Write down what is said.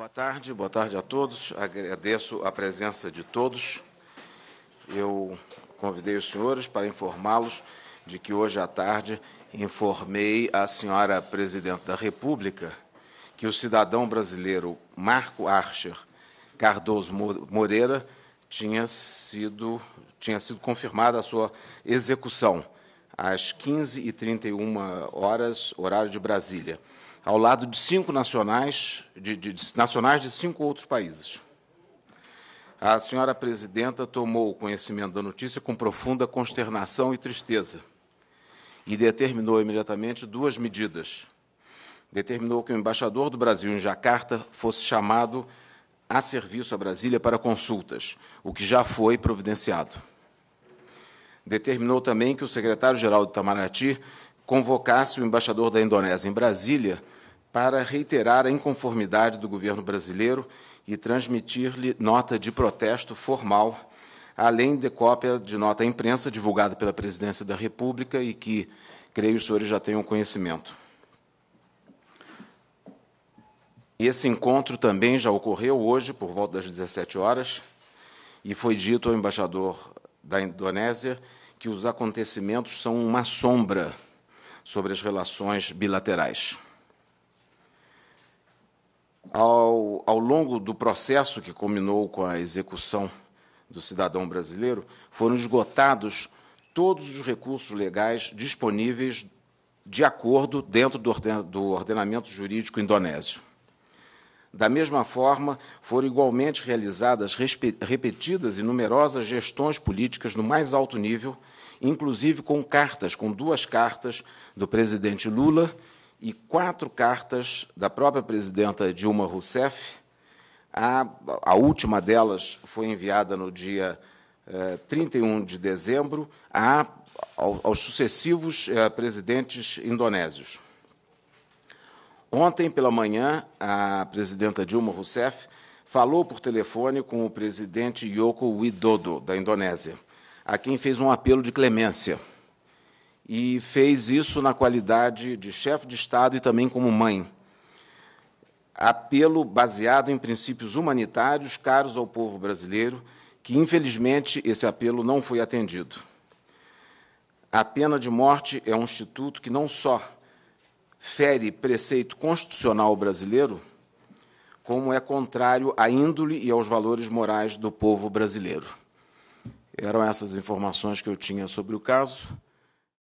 Boa tarde, boa tarde a todos. Agradeço a presença de todos. Eu convidei os senhores para informá-los de que hoje à tarde informei à senhora Presidente da República que o cidadão brasileiro Marco Archer Cardoso Moreira tinha sido, tinha sido confirmada a sua execução às 15h31 horas, horário de Brasília, ao lado de cinco nacionais, de, de, de, nacionais de cinco outros países. A senhora presidenta tomou conhecimento da notícia com profunda consternação e tristeza e determinou imediatamente duas medidas. Determinou que o embaixador do Brasil em Jacarta fosse chamado a serviço a Brasília para consultas, o que já foi providenciado determinou também que o secretário-geral do Itamaraty convocasse o embaixador da Indonésia em Brasília para reiterar a inconformidade do governo brasileiro e transmitir-lhe nota de protesto formal, além de cópia de nota à imprensa divulgada pela Presidência da República e que, creio, os senhores já tenham conhecimento. Esse encontro também já ocorreu hoje, por volta das 17 horas, e foi dito ao embaixador da Indonésia que os acontecimentos são uma sombra sobre as relações bilaterais. Ao, ao longo do processo que culminou com a execução do cidadão brasileiro, foram esgotados todos os recursos legais disponíveis de acordo dentro do ordenamento jurídico indonésio. Da mesma forma, foram igualmente realizadas repetidas e numerosas gestões políticas no mais alto nível, inclusive com cartas, com duas cartas do presidente Lula e quatro cartas da própria presidenta Dilma Rousseff. A, a última delas foi enviada no dia eh, 31 de dezembro a, ao, aos sucessivos eh, presidentes indonésios. Ontem pela manhã, a presidenta Dilma Rousseff falou por telefone com o presidente Joko Widodo, da Indonésia, a quem fez um apelo de clemência. E fez isso na qualidade de chefe de Estado e também como mãe. Apelo baseado em princípios humanitários caros ao povo brasileiro, que infelizmente esse apelo não foi atendido. A pena de morte é um instituto que não só fere preceito constitucional brasileiro, como é contrário à índole e aos valores morais do povo brasileiro. Eram essas informações que eu tinha sobre o caso.